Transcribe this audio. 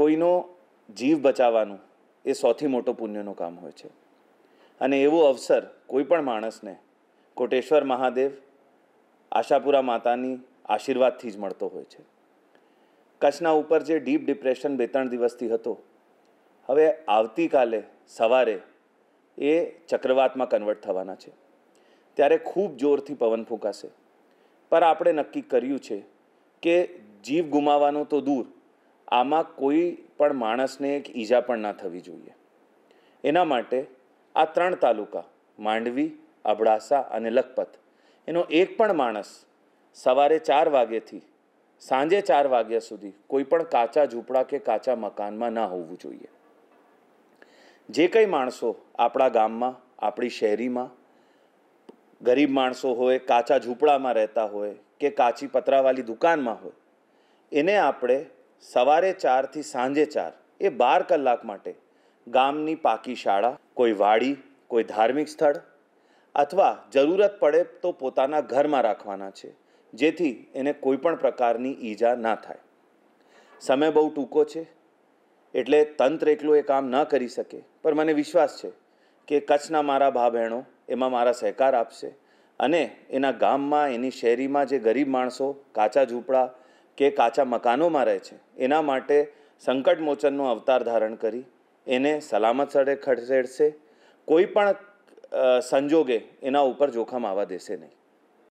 કોઈનો જીવ બચાવવાનું એ સૌથી મોટો પુણ્યનું કામ હોય છે અને એવો અવસર કોઈ પણ માણસને કોટેશ્વર મહાદેવ આશાપુરા માતાની આશીર્વાદથી જ મળતો હોય છે કચ્છના ઉપર જે ડીપ ડિપ્રેશન બે ત્રણ દિવસથી હતો હવે આવતીકાલે સવારે એ ચક્રવાતમાં કન્વર્ટ થવાના છે ત્યારે ખૂબ જોરથી પવન ફૂંકાશે પર આપણે નક્કી કર્યું છે કે જીવ ગુમાવવાનો તો દૂર આમાં કોઈ પણ માણસને એક ઈજા પણ ના થવી જોઈએ એના માટે આ ત્રણ તાલુકા માંડવી અબડાસા અને લખપત એનો એક પણ માણસ સવારે ચાર વાગ્યેથી સાંજે ચાર વાગ્યા સુધી કોઈ પણ કાચા ઝૂંપડા કે કાચા મકાનમાં ના હોવું જોઈએ જે કંઈ માણસો આપણા ગામમાં આપણી શહેરીમાં ગરીબ માણસો હોય કાચા ઝૂંપડામાં રહેતા હોય કે કાચી પતરાવાળી દુકાનમાં હોય એને આપણે સવારે ચારથી સાંજે ચાર એ બાર કલાક માટે ગામની પાકી શાળા કોઈ વાડી કોઈ ધાર્મિક સ્થળ અથવા જરૂરત પડે તો પોતાના ઘરમાં રાખવાના છે જેથી એને કોઈ પણ પ્રકારની ઈજા ના થાય સમય બહુ ટૂંકો છે એટલે તંત્ર એકલું એ કામ ન કરી શકે પણ મને વિશ્વાસ છે કે કચ્છના મારા ભા બહેણો એમાં મારા સહકાર આપશે અને એના ગામમાં એની શેરીમાં જે ગરીબ માણસો કાચા ઝૂંપડા કે કાચા મકાનોમાં રહે છે એના માટે સંકટ મોચનનો અવતાર ધારણ કરી એને સલામત સ્થળે ખસેડશે કોઈ પણ સંજોગે એના ઉપર જોખમ આવવા દેશે નહીં